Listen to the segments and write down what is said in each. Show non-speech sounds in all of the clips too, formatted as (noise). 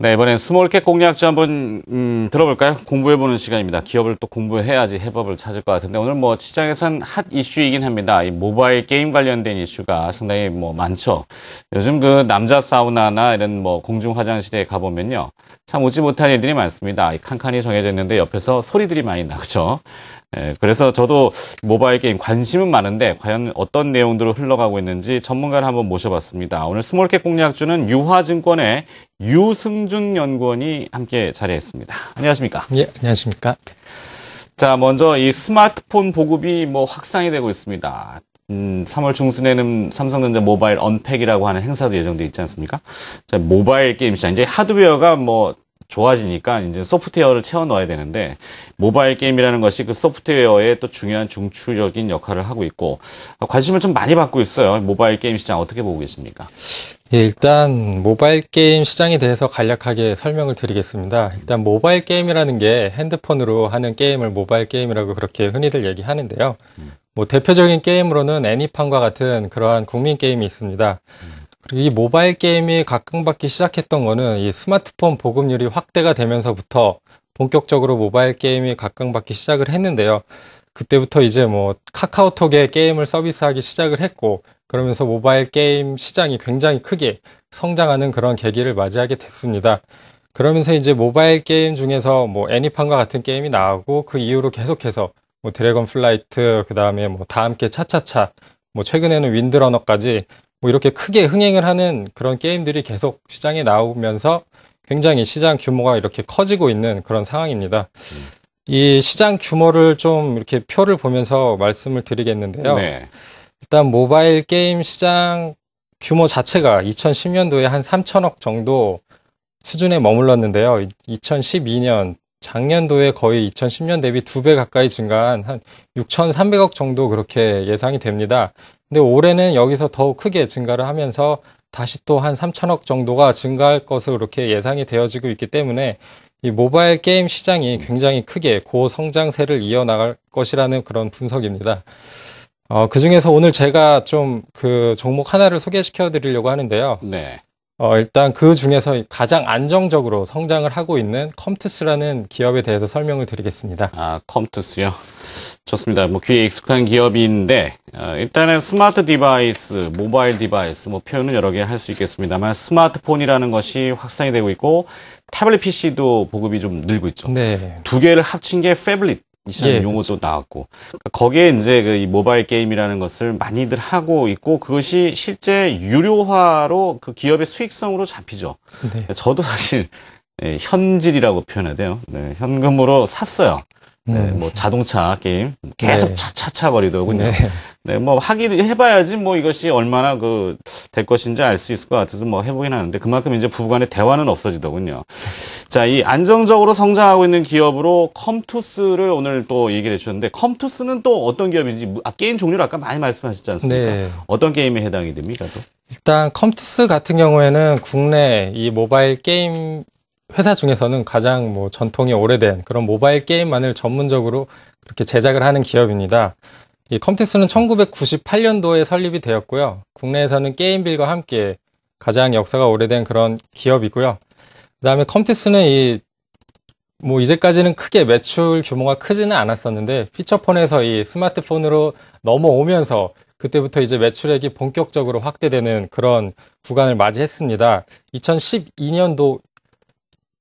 네, 이번엔 스몰캡 공략주 한번 음, 들어볼까요? 공부해보는 시간입니다. 기업을 또 공부해야지 해법을 찾을 것 같은데 오늘 뭐 시장에선 핫 이슈이긴 합니다. 이 모바일 게임 관련된 이슈가 상당히 뭐 많죠. 요즘 그 남자 사우나나 이런 뭐 공중 화장실에 가보면요. 참 웃지 못할 일들이 많습니다. 칸칸이 정해졌는데 옆에서 소리들이 많이 나죠. 예, 그래서 저도 모바일 게임 관심은 많은데 과연 어떤 내용들로 흘러가고 있는지 전문가를 한번 모셔봤습니다. 오늘 스몰캡 공략주는 유화증권의 유승준 연구원이 함께 자리했습니다. 안녕하십니까? 예, 안녕하십니까? 자, 먼저 이 스마트폰 보급이 뭐 확산이 되고 있습니다. 음, 3월 중순에는 삼성전자 모바일 언팩이라고 하는 행사도 예정되어 있지 않습니까? 자, 모바일 게임 시장 이제 하드웨어가 뭐 좋아지니까 이제 소프트웨어를 채워 넣어야 되는데 모바일 게임이라는 것이 그 소프트웨어의 또 중요한 중추적인 역할을 하고 있고 관심을 좀 많이 받고 있어요. 모바일 게임 시장 어떻게 보고 계십니까? 예, 일단 모바일 게임 시장에 대해서 간략하게 설명을 드리겠습니다. 일단 모바일 게임이라는 게 핸드폰으로 하는 게임을 모바일 게임이라고 그렇게 흔히들 얘기하는데요. 뭐 대표적인 게임으로는 애니팡과 같은 그러한 국민 게임이 있습니다. 그리고 이 모바일 게임이 각광받기 시작했던 거는 이 스마트폰 보급률이 확대가 되면서부터 본격적으로 모바일 게임이 각광받기 시작을 했는데요. 그때부터 이제 뭐 카카오톡에 게임을 서비스하기 시작을 했고 그러면서 모바일 게임 시장이 굉장히 크게 성장하는 그런 계기를 맞이하게 됐습니다. 그러면서 이제 모바일 게임 중에서 뭐 애니판과 같은 게임이 나오고 그 이후로 계속해서 뭐 드래곤 플라이트 그다음에 뭐 다 함께 차차차 뭐 최근에는 윈드러너까지 뭐 이렇게 크게 흥행을 하는 그런 게임들이 계속 시장에 나오면서 굉장히 시장 규모가 이렇게 커지고 있는 그런 상황입니다. 음. 이 시장 규모를 좀 이렇게 표를 보면서 말씀을 드리겠는데요. 네. 일단 모바일 게임 시장 규모 자체가 2010년도에 한 3천억 정도 수준에 머물렀는데요. 2012년 작년도에 거의 2010년 대비 두 배 가까이 증가한 한 6,300억 정도 그렇게 예상이 됩니다. 근데 올해는 여기서 더 크게 증가를 하면서 다시 또 한 3천억 정도가 증가할 것으로 그렇게 예상이 되어지고 있기 때문에 이 모바일 게임 시장이 굉장히 크게 고성장세를 이어나갈 것이라는 그런 분석입니다. 어, 그 중에서 오늘 제가 좀 그 종목 하나를 소개시켜 드리려고 하는데요. 네. 어, 일단 그 중에서 가장 안정적으로 성장을 하고 있는 컴투스라는 기업에 대해서 설명을 드리겠습니다. 아, 컴투스요? 좋습니다. 뭐 귀에 익숙한 기업인데, 어, 일단은 스마트 디바이스, 모바일 디바이스, 뭐 표현은 여러 개 할 수 있겠습니다만 스마트폰이라는 것이 확산이 되고 있고, 태블릿 PC도 보급이 좀 늘고 있죠. 네. 두 개를 합친 게 패블릿. 이시라 예, 용어도 그렇 나왔고 거기에 이제 그이 모바일 게임이라는 것을 많이들 하고 있고 그것이 실제 유료화로 그 기업의 수익성으로 잡히죠. 네. 저도 사실 네, 현질이라고 표현해야 돼요. 네, 현금으로 샀어요. 네, 음. 뭐 자동차 게임 계속 네. 차차차 거리더군요. 네. 네, 뭐하기 해봐야지 뭐 이것이 얼마나 그 될 것인지 알 수 있을 것 같아서 뭐 해보긴 하는데 그만큼 이제 부부간의 대화는 없어지더군요. 자, 이 안정적으로 성장하고 있는 기업으로 컴투스를 오늘 또 얘기를 해주셨는데 컴투스는 또 어떤 기업인지 아, 게임 종류를 아까 많이 말씀하셨지 않습니까? 네. 어떤 게임에 해당이 됩니까? 또? 일단 컴투스 같은 경우에는 국내 이 모바일 게임 회사 중에서는 가장 뭐 전통이 오래된 그런 모바일 게임만을 전문적으로 그렇게 제작을 하는 기업입니다. 이 컴텍스는 1998년도에 설립이 되었고요. 국내에서는 게임빌과 함께 가장 역사가 오래된 그런 기업이고요. 그 다음에 컴텍스는 이, 뭐 이제까지는 크게 매출 규모가 크지는 않았었는데, 피처폰에서 이 스마트폰으로 넘어오면서 그때부터 이제 매출액이 본격적으로 확대되는 그런 구간을 맞이했습니다. 2012년도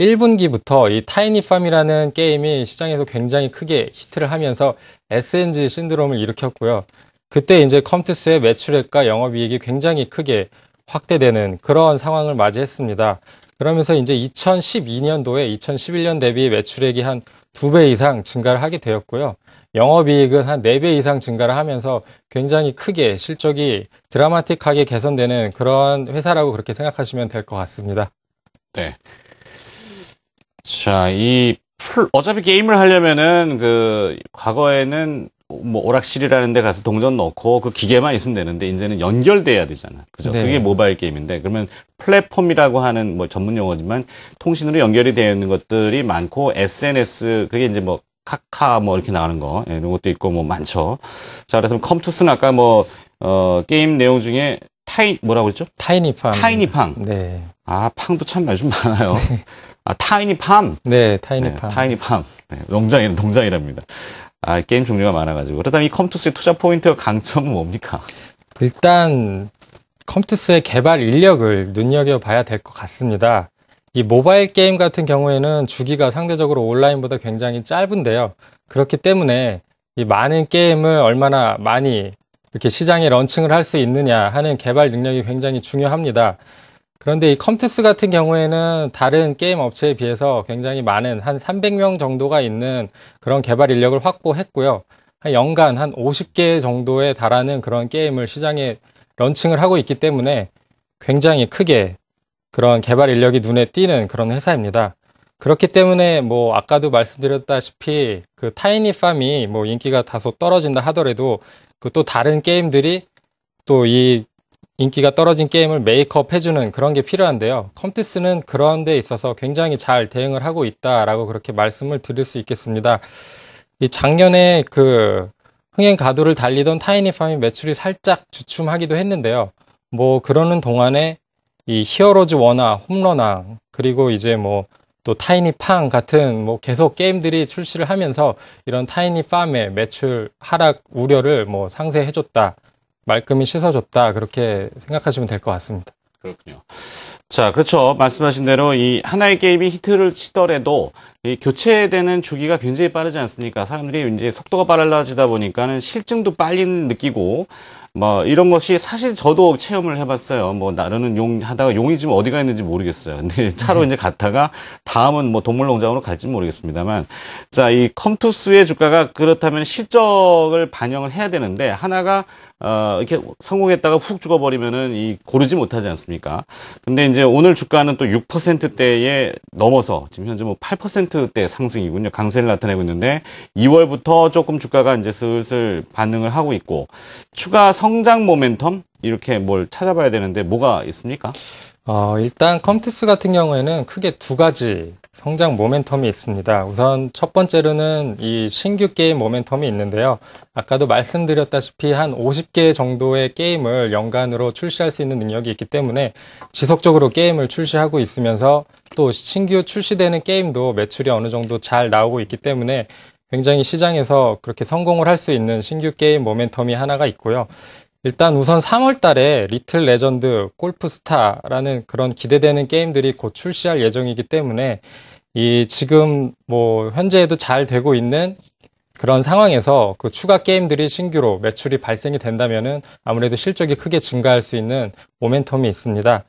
1분기부터 이 타이니팜이라는 게임이 시장에서 굉장히 크게 히트를 하면서 SNG 신드롬을 일으켰고요. 그때 이제 컴투스의 매출액과 영업이익이 굉장히 크게 확대되는 그런 상황을 맞이했습니다. 그러면서 이제 2012년도에 2011년 대비 매출액이 한 두 배 이상 증가를 하게 되었고요. 영업이익은 한 네 배 이상 증가를 하면서 굉장히 크게 실적이 드라마틱하게 개선되는 그런 회사라고 그렇게 생각하시면 될 것 같습니다. 네. 자, 이 풀, 어차피 게임을 하려면은 그 과거에는 뭐 오락실이라는 데 가서 동전 넣고 그 기계만 있으면 되는데 이제는 연결돼야 되잖아. 그죠? 네. 그게 모바일 게임인데 그러면 플랫폼이라고 하는 뭐 전문 용어지만 통신으로 연결이 되어 있는 것들이 많고 SNS 그게 이제 뭐 카카 뭐 이렇게 나가는 거 예, 이런 것도 있고 뭐 많죠. 자 그래서 컴투스는 아까 뭐 어, 게임 내용 중에 타이 뭐라고 했죠? 타이니팡. 타이니팡. 네. 아 팡도 참 요즘 많아요. 네. (laughs) 아, 타이니 팜. 네, 타이니 네, 팜. 타이니 팜. 네, 농장이 농장이랍니다. 아, 게임 종류가 많아가지고. 그렇다면 이 컴투스의 투자 포인트와 강점은 뭡니까? 일단, 컴투스의 개발 인력을 눈여겨봐야 될 것 같습니다. 이 모바일 게임 같은 경우에는 주기가 상대적으로 온라인보다 굉장히 짧은데요. 그렇기 때문에 이 많은 게임을 얼마나 많이 이렇게 시장에 런칭을 할 수 있느냐 하는 개발 능력이 굉장히 중요합니다. 그런데 이 컴투스 같은 경우에는 다른 게임 업체에 비해서 굉장히 많은 한 300명 정도가 있는 그런 개발 인력을 확보했고요. 한 연간 한 50개 정도에 달하는 그런 게임을 시장에 런칭을 하고 있기 때문에 굉장히 크게 그런 개발 인력이 눈에 띄는 그런 회사입니다. 그렇기 때문에 뭐 아까도 말씀드렸다시피 그 타이니 팜이 뭐 인기가 다소 떨어진다 하더라도 그 또 다른 게임들이 또이 인기가 떨어진 게임을 메이크업 해주는 그런 게 필요한데요. 컴티스는 그런 데 있어서 굉장히 잘 대응을 하고 있다라고 그렇게 말씀을 드릴 수 있겠습니다. 이 작년에 그 흥행 가도를 달리던 타이니팜이 매출이 살짝 주춤하기도 했는데요. 뭐 그러는 동안에 이 히어로즈 워나 홈런왕, 그리고 이제 뭐 또 타이니팡 같은 뭐 계속 게임들이 출시를 하면서 이런 타이니팜의 매출 하락 우려를 뭐 상쇄해줬다. 말끔히 씻어줬다 그렇게 생각하시면 될 것 같습니다. 그렇군요. 자, 그렇죠. 말씀하신 대로 이 하나의 게임이 히트를 치더라도 이 교체되는 주기가 굉장히 빠르지 않습니까? 사람들이 이제 속도가 빨라지다 보니까는 실증도 빨리 느끼고 뭐 이런 것이 사실 저도 체험을 해봤어요. 뭐 나르는 용 하다가 용이 지금 어디가 있는지 모르겠어요. 근데 (laughs) 차로 이제 갔다가 다음은 뭐 동물농장으로 갈지 모르겠습니다만 자, 이 컴투스의 주가가 그렇다면 실적을 반영을 해야 되는데 하나가 어, 이렇게 성공했다가 훅 죽어버리면은 이 고르지 못하지 않습니까? 근데 이제 오늘 주가는 또 6%대에 넘어서 지금 현재 뭐 8%대 상승이군요. 강세를 나타내고 있는데 2월부터 조금 주가가 이제 슬슬 반응을 하고 있고 추가 성장 모멘텀 이렇게 뭘 찾아봐야 되는데 뭐가 있습니까? 어, 일단 컴투스 같은 경우에는 크게 두 가지 성장 모멘텀이 있습니다. 우선 첫 번째로는 이 신규 게임 모멘텀이 있는데요. 아까도 말씀드렸다시피 한 50개 정도의 게임을 연간으로 출시할 수 있는 능력이 있기 때문에 지속적으로 게임을 출시하고 있으면서 또 신규 출시되는 게임도 매출이 어느 정도 잘 나오고 있기 때문에 굉장히 시장에서 그렇게 성공을 할 수 있는 신규 게임 모멘텀이 하나가 있고요. 일단 우선 3월 달에 리틀 레전드, 골프스타라는 그런 기대되는 게임들이 곧 출시할 예정이기 때문에 이 지금 뭐 현재에도 잘 되고 있는 그런 상황에서 그 추가 게임들이 신규로 매출이 발생이 된다면은 아무래도 실적이 크게 증가할 수 있는 모멘텀이 있습니다.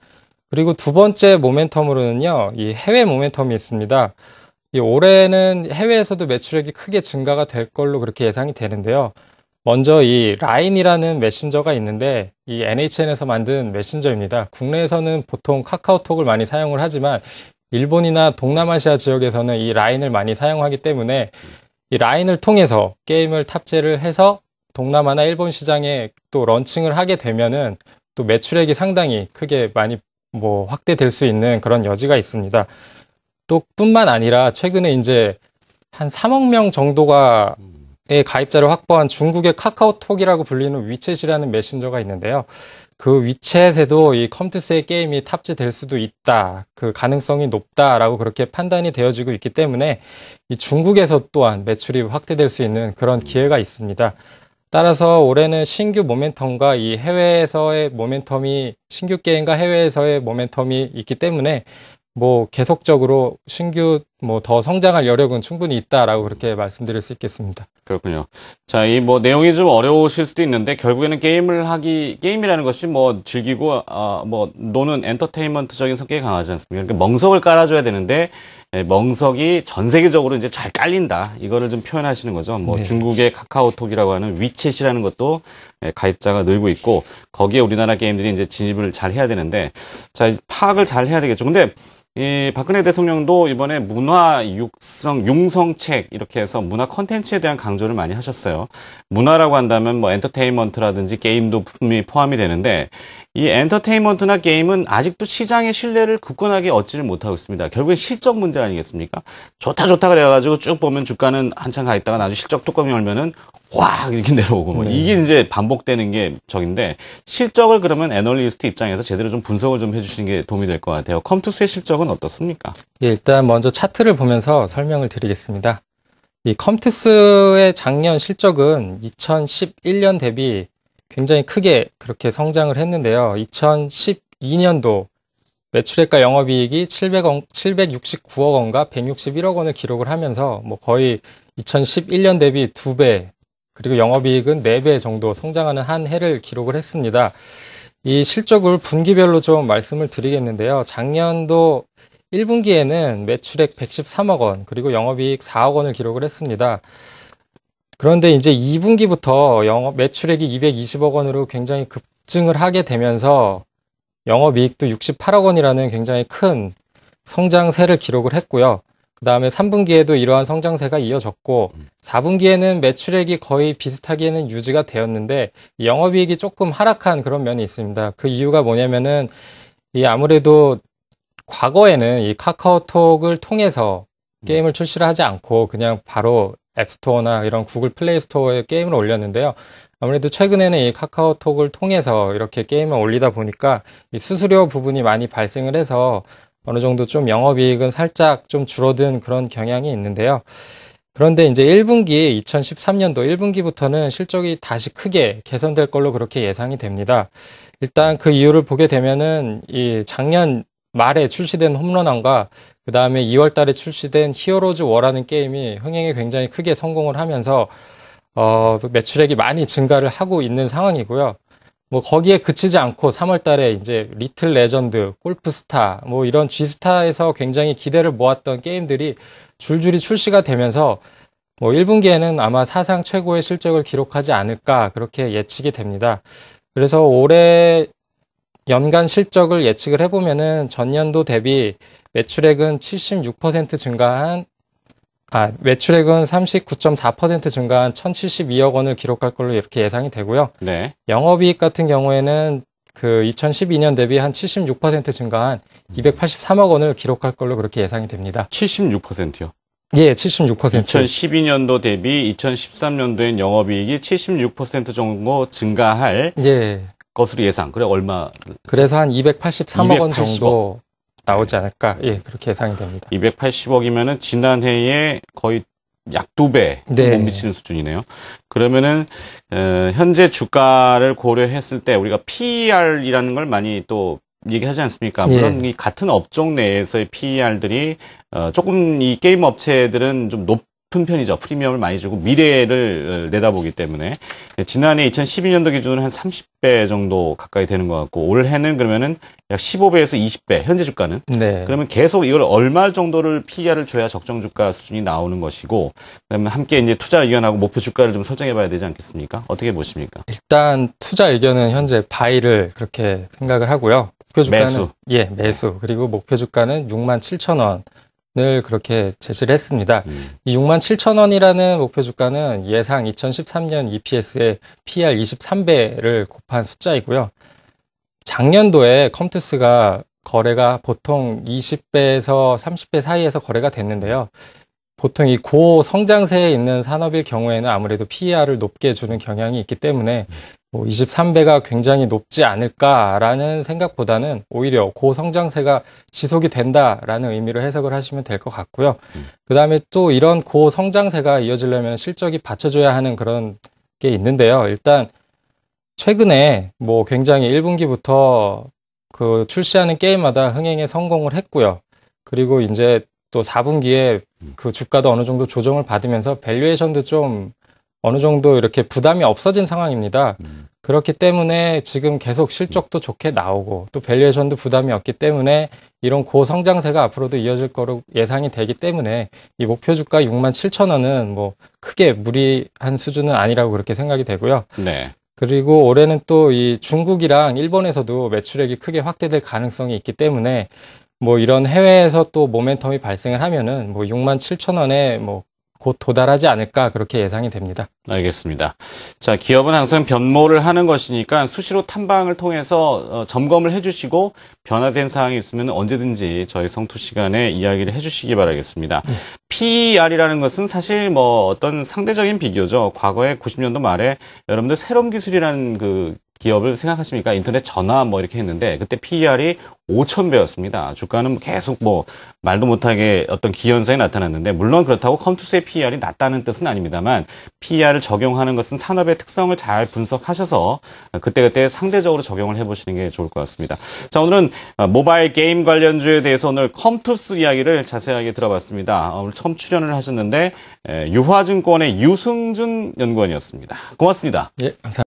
그리고 두 번째 모멘텀으로는요, 이 해외 모멘텀이 있습니다. 이 올해는 해외에서도 매출액이 크게 증가가 될 걸로 그렇게 예상이 되는데요. 먼저 이 라인이라는 메신저가 있는데 이 NHN에서 만든 메신저입니다. 국내에서는 보통 카카오톡을 많이 사용을 하지만 일본이나 동남아시아 지역에서는 이 라인을 많이 사용하기 때문에 이 라인을 통해서 게임을 탑재를 해서 동남아나 일본 시장에 또 런칭을 하게 되면은 또 매출액이 상당히 크게 많이 뭐 확대될 수 있는 그런 여지가 있습니다. 또 뿐만 아니라 최근에 이제 한 3억 명 정도가 가입자를 확보한 중국의 카카오톡이라고 불리는 위챗이라는 메신저가 있는데요. 그 위챗에도 이 컴투스의 게임이 탑재될 수도 있다. 그 가능성이 높다라고 그렇게 판단이 되어지고 있기 때문에 이 중국에서 또한 매출이 확대될 수 있는 그런 기회가 있습니다. 따라서 올해는 신규 모멘텀과 이 해외에서의 모멘텀이 신규 게임과 해외에서의 모멘텀이 있기 때문에 뭐 계속적으로 신규 뭐더 성장할 여력은 충분히 있다라고 그렇게 말씀드릴 수 있겠습니다. 그렇군요. 자, 이 뭐 내용이 좀 어려우실 수도 있는데 결국에는 게임을 하기 게임이라는 것이 뭐 즐기고 어, 뭐 노는 엔터테인먼트적인 성격이 강하지 않습니까? 그러니까 멍석을 깔아줘야 되는데 예, 멍석이 전 세계적으로 이제 잘 깔린다. 이거를 좀 표현하시는 거죠. 뭐 네. 중국의 카카오톡이라고 하는 위챗이라는 것도 예, 가입자가 늘고 있고 거기에 우리나라 게임들이 이제 진입을 잘 해야 되는데 자 파악을 잘 해야 되겠죠. 근데 이 예, 박근혜 대통령도 이번에 문화 육성, 융성책 이렇게 해서 문화 컨텐츠에 대한 강조를 많이 하셨어요. 문화라고 한다면 뭐 엔터테인먼트라든지 게임도 포함이 되는데 이 엔터테인먼트나 게임은 아직도 시장의 신뢰를 굳건하게 얻지를 못하고 있습니다. 결국엔 실적 문제 아니겠습니까? 좋다 좋다 그래가지고 쭉 보면 주가는 한창가 있다가 나중에 실적 뚜껑 열면은 와 이렇게 (laughs) 내려오고 뭐 네. 이게 이제 반복되는 게 적인데 실적을 그러면 애널리스트 입장에서 제대로 좀 분석을 좀 해주시는 게 도움이 될 것 같아요. 컴투스의 실적은 어떻습니까? 예, 일단 먼저 차트를 보면서 설명을 드리겠습니다. 이 컴투스의 작년 실적은 2011년 대비 굉장히 크게 그렇게 성장을 했는데요. 2012년도 매출액과 영업이익이 700억, 769억 원과 161억 원을 기록을 하면서 뭐 거의 2011년 대비 2배, 그리고 영업이익은 4배 정도 성장하는 한 해를 기록을 했습니다. 이 실적을 분기별로 좀 말씀을 드리겠는데요. 작년도 1분기에는 매출액 113억 원, 그리고 영업이익 4억 원을 기록을 했습니다. 그런데 이제 2분기부터 영업 매출액이 220억 원으로 굉장히 급증을 하게 되면서 영업이익도 68억 원이라는 굉장히 큰 성장세를 기록을 했고요. 그 다음에 3분기에도 이러한 성장세가 이어졌고, 4분기에는 매출액이 거의 비슷하기에는 유지가 되었는데, 영업이익이 조금 하락한 그런 면이 있습니다. 그 이유가 뭐냐면은, 이 아무래도 과거에는 이 카카오톡을 통해서 음. 게임을 출시를 하지 않고 그냥 바로 앱스토어나 이런 구글 플레이 스토어에 게임을 올렸는데요. 아무래도 최근에는 이 카카오톡을 통해서 이렇게 게임을 올리다 보니까 이 수수료 부분이 많이 발생을 해서 어느 정도 좀 영업이익은 살짝 좀 줄어든 그런 경향이 있는데요. 그런데 이제 1분기 2013년도 1분기부터는 실적이 다시 크게 개선될 걸로 그렇게 예상이 됩니다. 일단 그 이유를 보게 되면은 이 작년 말에 출시된 홈런왕과 그 다음에 2월 달에 출시된 히어로즈 워라는 게임이 흥행에 굉장히 크게 성공을 하면서 어, 매출액이 많이 증가를 하고 있는 상황이고요. 뭐 거기에 그치지 않고 3월 달에 이제 리틀 레전드, 골프스타, 뭐 이런 G스타에서 굉장히 기대를 모았던 게임들이 줄줄이 출시가 되면서 뭐 1분기에는 아마 사상 최고의 실적을 기록하지 않을까 그렇게 예측이 됩니다. 그래서 올해 연간 실적을 예측을 해보면은 전년도 대비 매출액은 76% 증가한 아, 매출액은 39.4% 증가한 1,072억 원을 기록할 걸로 이렇게 예상이 되고요. 네. 영업이익 같은 경우에는 그 2012년 대비 한 76% 증가한 283억 원을 기록할 걸로 그렇게 예상이 됩니다. 76%요? 예, 76%. 2012년도 대비 2013년도엔 영업이익이 76% 정도 증가할 예. 것으로 예상. 그래 얼마? 그래서 한 283억 원 정도 나오지 않을까? 예, 그렇게 예상이 됩니다. 280억이면은 지난해에 거의 약 두배못 네. 미치는 수준이네요. 그러면은 어, 현재 주가를 고려했을 때 우리가 PER이라는 걸 많이 또 얘기하지 않습니까? 예. 물론 예. 이 같은 업종 내에서의 PER들이 어, 조금 이 게임 업체들은 좀높 높은 편이죠. 프리미엄을 많이 주고 미래를 어, 내다보기 때문에 예, 지난해 2012년도 기준으로 한 30배 정도 가까이 되는 것 같고 올해는 그러면은 약 15배에서 20배 현재 주가는 네. 그러면 계속 이걸 얼마 정도를 PER을 줘야 적정 주가 수준이 나오는 것이고 그다음에 함께 이제 투자 의견하고 목표 주가를 좀 설정해봐야 되지 않겠습니까? 어떻게 보십니까? 일단 투자 의견은 현재 바이를 그렇게 생각을 하고요. 목표 주가는 매수. 예 매수 그리고 목표 주가는 6 7 0 0 0 원. 늘 그렇게 제시를 했습니다. 음. 이 6만 7천 원이라는 목표 주가는 예상 2013년 EPS의 PR 23배를 곱한 숫자이고요. 작년도에 컴투스가 거래가 보통 20배에서 30배 사이에서 거래가 됐는데요. 보통 이 고성장세에 있는 산업일 경우에는 아무래도 PER을 높게 주는 경향이 있기 때문에 음. 23배가 뭐 굉장히 높지 않을까라는 생각보다는 오히려 고성장세가 지속이 된다라는 의미로 해석을 하시면 될 것 같고요. 음. 그다음에 또 이런 고성장세가 이어지려면 실적이 받쳐줘야 하는 그런 게 있는데요. 일단 최근에 뭐 굉장히 1분기부터 그 출시하는 게임마다 흥행에 성공을 했고요. 그리고 이제 또 4분기에 음. 그 주가도 어느 정도 조정을 받으면서 밸류에이션도 좀 어느 정도 이렇게 부담이 없어진 상황입니다. 음. 그렇기 때문에 지금 계속 실적도 좋게 나오고 또 밸류에이션도 부담이 없기 때문에 이런 고성장세가 앞으로도 이어질 거로 예상이 되기 때문에 이 목표 주가 6만 7천 원은 뭐 크게 무리한 수준은 아니라고 그렇게 생각이 되고요. 네. 그리고 올해는 또 이 중국이랑 일본에서도 매출액이 크게 확대될 가능성이 있기 때문에 뭐 이런 해외에서 또 모멘텀이 발생을 하면은 뭐 6만 7천 원에 뭐곧 도달하지 않을까 그렇게 예상이 됩니다. 알겠습니다. 자, 기업은 항상 변모를 하는 것이니까 수시로 탐방을 통해서 어, 점검을 해주시고 변화된 사항이 있으면 언제든지 저희 성투 시간에 이야기를 해주시기 바라겠습니다. 네. PER이라는 것은 사실 뭐 어떤 상대적인 비교죠. 과거에 90년도 말에 여러분들 새로운 기술이라는 그 기업을 생각하십니까? 인터넷 전화 뭐 이렇게 했는데 그때 PER이 5천 배였습니다. 주가는 계속 뭐 말도 못하게 어떤 기현상이 나타났는데 물론 그렇다고 컴투스의 PER이 낮다는 뜻은 아닙니다만 PER을 적용하는 것은 산업의 특성을 잘 분석하셔서 그때그때 상대적으로 적용을 해보시는 게 좋을 것 같습니다. 자 오늘은 모바일 게임 관련주에 대해서 오늘 컴투스 이야기를 자세하게 들어봤습니다. 어, 오늘 처음 출연을 하셨는데 유화증권의 유승준 연구원이었습니다. 고맙습니다. 예, 감사합니다.